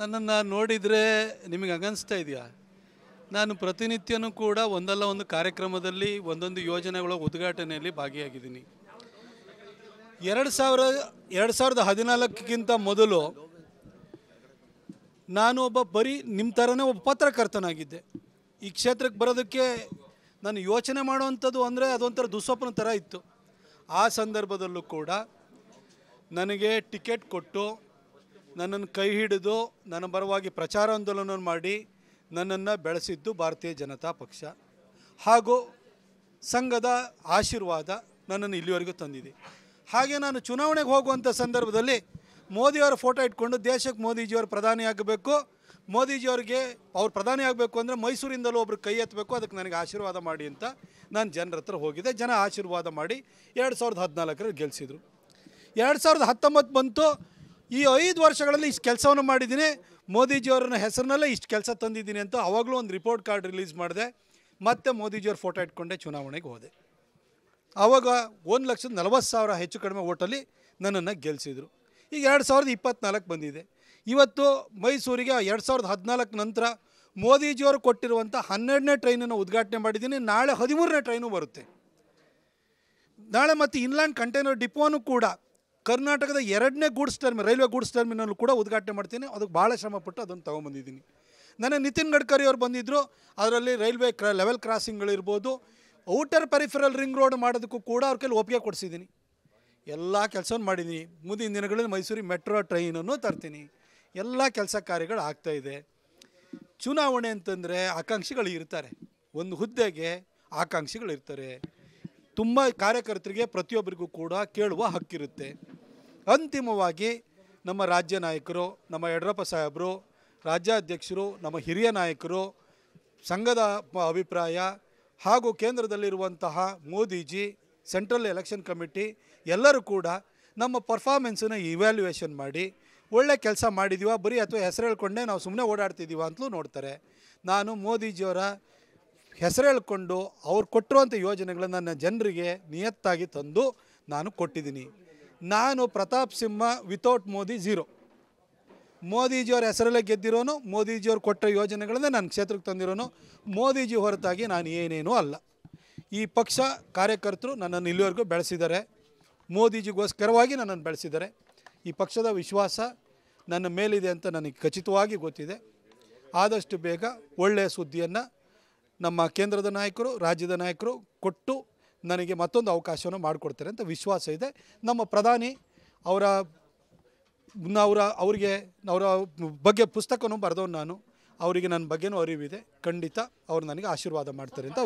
ನನ್ನನ್ನು ನೋಡಿದರೆ ನಿಮಗೆ ಅಗನಿಸ್ತಾ ಇದೆಯಾ ನಾನು ಪ್ರತಿನಿತ್ಯನೂ ಕೂಡ ಒಂದಲ್ಲ ಒಂದು ಕಾರ್ಯಕ್ರಮದಲ್ಲಿ ಒಂದೊಂದು ಯೋಜನೆಗಳ ಉದ್ಘಾಟನೆಯಲ್ಲಿ ಭಾಗಿಯಾಗಿದ್ದೀನಿ ಎರಡು ಸಾವಿರ ಎರಡು ಸಾವಿರದ ಹದಿನಾಲ್ಕಕ್ಕಿಂತ ಮೊದಲು ನಾನು ಒಬ್ಬ ಬರೀ ನಿಮ್ಮ ಥರನೇ ಒಬ್ಬ ಪತ್ರಕರ್ತನಾಗಿದ್ದೆ ಈ ಕ್ಷೇತ್ರಕ್ಕೆ ಬರೋದಕ್ಕೆ ನಾನು ಯೋಚನೆ ಮಾಡುವಂಥದ್ದು ಅಂದರೆ ಅದೊಂಥರ ದುಸ್ವಪ್ನ ಥರ ಇತ್ತು ಆ ಸಂದರ್ಭದಲ್ಲೂ ಕೂಡ ನನಗೆ ಟಿಕೆಟ್ ಕೊಟ್ಟು ನನ್ನನ್ನು ಕೈ ಹಿಡಿದು ನನ್ನ ಪರವಾಗಿ ಪ್ರಚಾರ ಆಂದೋಲನ ಮಾಡಿ ನನ್ನನ್ನು ಬೆಳೆಸಿದ್ದು ಭಾರತೀಯ ಜನತಾ ಪಕ್ಷ ಹಾಗೂ ಸಂಘದ ಆಶೀರ್ವಾದ ನನ್ನನ್ನು ಇಲ್ಲಿವರೆಗೂ ತಂದಿದೆ ಹಾಗೆ ನಾನು ಚುನಾವಣೆಗೆ ಹೋಗುವಂಥ ಸಂದರ್ಭದಲ್ಲಿ ಮೋದಿಯವರ ಫೋಟೋ ಇಟ್ಕೊಂಡು ದೇಶಕ್ಕೆ ಮೋದಿಜಿಯವರು ಪ್ರಧಾನಿ ಆಗಬೇಕು ಮೋದಿಜಿಯವರಿಗೆ ಅವ್ರು ಪ್ರಧಾನಿ ಆಗಬೇಕು ಅಂದರೆ ಮೈಸೂರಿಂದಲೂ ಒಬ್ರು ಕೈ ಎತ್ತಬೇಕು ಅದಕ್ಕೆ ನನಗೆ ಆಶೀರ್ವಾದ ಮಾಡಿ ಅಂತ ನಾನು ಜನರ ಹತ್ರ ಹೋಗಿದ್ದೆ ಜನ ಆಶೀರ್ವಾದ ಮಾಡಿ ಎರಡು ಸಾವಿರದ ಹದಿನಾಲ್ಕರಲ್ಲಿ ಗೆಲ್ಲಿಸಿದರು ಎರಡು ಸಾವಿರದ ಹತ್ತೊಂಬತ್ತು ಬಂತು ಈ ಐದು ವರ್ಷಗಳಲ್ಲಿ ಇಷ್ಟು ಕೆಲಸವನ್ನು ಮಾಡಿದ್ದೀನಿ ಮೋದಿಜಿಯವರನ್ನ ಹೆಸರಿನಲ್ಲೇ ಇಷ್ಟು ಕೆಲಸ ತಂದಿದ್ದೀನಿ ಅಂತ ಅವಾಗಲೂ ಒಂದು ರಿಪೋರ್ಟ್ ಕಾರ್ಡ್ ರಿಲೀಸ್ ಮಾಡಿದೆ ಮತ್ತೆ ಮೋದಿಜಿಯವ್ರ ಫೋಟೋ ಇಟ್ಕೊಂಡೆ ಚುನಾವಣೆಗೆ ಹೋದೆ ಆವಾಗ ಒಂದು ಲಕ್ಷದ ನಲವತ್ತು ಸಾವಿರ ಹೆಚ್ಚು ಕಡಿಮೆ ಓಟಲ್ಲಿ ನನ್ನನ್ನು ಗೆಲ್ಲಿಸಿದರು ಈಗ ಎರಡು ಸಾವಿರದ ಇಪ್ಪತ್ತ್ನಾಲ್ಕು ಬಂದಿದೆ ಇವತ್ತು ಮೈಸೂರಿಗೆ ಎರಡು ಸಾವಿರದ ಹದಿನಾಲ್ಕು ನಂತರ ಮೋದಿಜಿಯವರು ಕೊಟ್ಟಿರುವಂಥ ಹನ್ನೆರಡನೇ ಟ್ರೈನನ್ನು ಉದ್ಘಾಟನೆ ಮಾಡಿದ್ದೀನಿ ನಾಳೆ ಹದಿಮೂರನೇ ಟ್ರೈನು ಬರುತ್ತೆ ನಾಳೆ ಮತ್ತು ಇನ್ಲ್ಯಾಂಡ್ ಕಂಟೈನರ್ ಡಿಪೋನು ಕೂಡ ಕರ್ನಾಟಕದ ಎರಡನೇ goods terminal railway goods terminal ಕೂಡ ಉದ್ಘಾಟನೆ ಮಾಡ್ತೀನಿ ಅದಕ್ಕೆ ಭಾಳ ಶ್ರಮಪಟ್ಟು ಅದನ್ನು ತೊಗೊಂಬಂದಿದ್ದೀನಿ ನನ್ನ ನಿತಿನ್ ಗಡ್ಕರಿ ಅವರು ಬಂದಿದ್ದರು ಅದರಲ್ಲಿ ರೈಲ್ವೆ ಕ್ರ ಲೆವೆಲ್ ಕ್ರಾಸಿಂಗ್ಗಳಿರ್ಬೋದು ಔಟರ್ ಪೆರಿಫರಲ್ ರಿಂಗ್ ರೋಡ್ ಮಾಡೋದಕ್ಕೂ ಕೂಡ ಅವ್ರ ಕೈಲಿ ಒಪ್ಪಿಗೆ ಕೊಡಿಸಿದ್ದೀನಿ ಎಲ್ಲ ಕೆಲಸವನ್ನು ಮಾಡಿದ್ದೀನಿ ಮುಂದಿನ ದಿನಗಳಲ್ಲಿ ಮೈಸೂರು ಮೆಟ್ರೋ ಟ್ರೈನನ್ನು ತರ್ತೀನಿ ಎಲ್ಲ ಕೆಲಸ ಕಾರ್ಯಗಳು ಆಗ್ತಾಯಿದೆ ಚುನಾವಣೆ ಅಂತಂದರೆ ಆಕಾಂಕ್ಷಿಗಳು ಇರ್ತಾರೆ ಒಂದು ಹುದ್ದೆಗೆ ಆಕಾಂಕ್ಷಿಗಳು ಇರ್ತಾರೆ ತುಂಬ ಕಾರ್ಯಕರ್ತರಿಗೆ ಪ್ರತಿಯೊಬ್ಬರಿಗೂ ಕೂಡ ಕೇಳುವ ಹಕ್ಕಿರುತ್ತೆ ಅಂತಿಮವಾಗಿ ನಮ್ಮ ರಾಜ್ಯ ನಾಯಕರು ನಮ್ಮ ಯಡಿಯೂರಪ್ಪ ಸಾಹೇಬರು ರಾಜ್ಯಾಧ್ಯಕ್ಷರು ನಮ್ಮ ಹಿರಿಯ ನಾಯಕರು ಸಂಘದ ಅಭಿಪ್ರಾಯ ಹಾಗೂ ಕೇಂದ್ರದಲ್ಲಿರುವಂತಹ ಮೋದಿಜಿ ಸೆಂಟ್ರಲ್ ಎಲೆಕ್ಷನ್ ಕಮಿಟಿ ಎಲ್ಲರೂ ಕೂಡ ನಮ್ಮ ಪರ್ಫಾರ್ಮೆನ್ಸನ್ನ ಇವ್ಯಾಲ್ಯೂಯೇಷನ್ ಮಾಡಿ ಒಳ್ಳೆ ಕೆಲಸ ಮಾಡಿದ್ದೀವ ಬರೀ ಅಥವಾ ಹೆಸರು ಹೇಳ್ಕೊಂಡೇ ನಾವು ಸುಮ್ಮನೆ ಓಡಾಡ್ತಿದ್ದೀವ ಅಂತಲೂ ನೋಡ್ತಾರೆ ನಾನು ಮೋದಿಜಿಯವರ ಹೆಸರು ಹೇಳ್ಕೊಂಡು ಅವ್ರು ಕೊಟ್ಟಿರುವಂಥ ಯೋಜನೆಗಳನ್ನು ನನ್ನ ಜನರಿಗೆ ನಿಯತ್ತಾಗಿ ತಂದು ನಾನು ಕೊಟ್ಟಿದ್ದೀನಿ ನಾನು ಪ್ರತಾಪ್ ಸಿಂಹ ವಿತೌಟ್ ಮೋದಿ ಝೀರೋ ಮೋದಿಜಿಯವ್ರ ಹೆಸರಲ್ಲೇ ಗೆದ್ದಿರೋನು ಮೋದಿಜಿಯವ್ರು ಕೊಟ್ಟ ಯೋಜನೆಗಳನ್ನೇ ನನ್ನ ಕ್ಷೇತ್ರಕ್ಕೆ ತಂದಿರೋನು ಮೋದಿಜಿ ಹೊರತಾಗಿ ನಾನು ಏನೇನೂ ಅಲ್ಲ ಈ ಪಕ್ಷ ಕಾರ್ಯಕರ್ತರು ನನ್ನನ್ನು ಇಲ್ಲಿವರೆಗೂ ಬೆಳೆಸಿದ್ದಾರೆ ಮೋದಿಜಿಗೋಸ್ಕರವಾಗಿ ನನ್ನನ್ನು ಬೆಳೆಸಿದ್ದಾರೆ ಈ ಪಕ್ಷದ ವಿಶ್ವಾಸ ನನ್ನ ಮೇಲಿದೆ ಅಂತ ನನಗೆ ಖಚಿತವಾಗಿ ಗೊತ್ತಿದೆ ಆದಷ್ಟು ಬೇಗ ಒಳ್ಳೆಯ ಸುದ್ದಿಯನ್ನು ನಮ್ಮ ಕೇಂದ್ರದ ನಾಯಕರು ರಾಜ್ಯದ ನಾಯಕರು ಕೊಟ್ಟು ನನಗೆ ಮತ್ತೊಂದು ಅವಕಾಶವನ್ನು ಮಾಡಿಕೊಡ್ತಾರೆ ಅಂತ ವಿಶ್ವಾಸ ಇದೆ ನಮ್ಮ ಪ್ರಧಾನಿ ಅವರ ಅವರ ಅವರಿಗೆ ಅವರ ಬಗ್ಗೆ ಪುಸ್ತಕನೂ ಬರೆದವನು ನಾನು ಅವರಿಗೆ ನನ್ನ ಬಗ್ಗೆನೂ ಅರಿವಿದೆ ಖಂಡಿತ ಅವ್ರು ನನಗೆ ಆಶೀರ್ವಾದ ಮಾಡ್ತಾರೆ ಅಂತ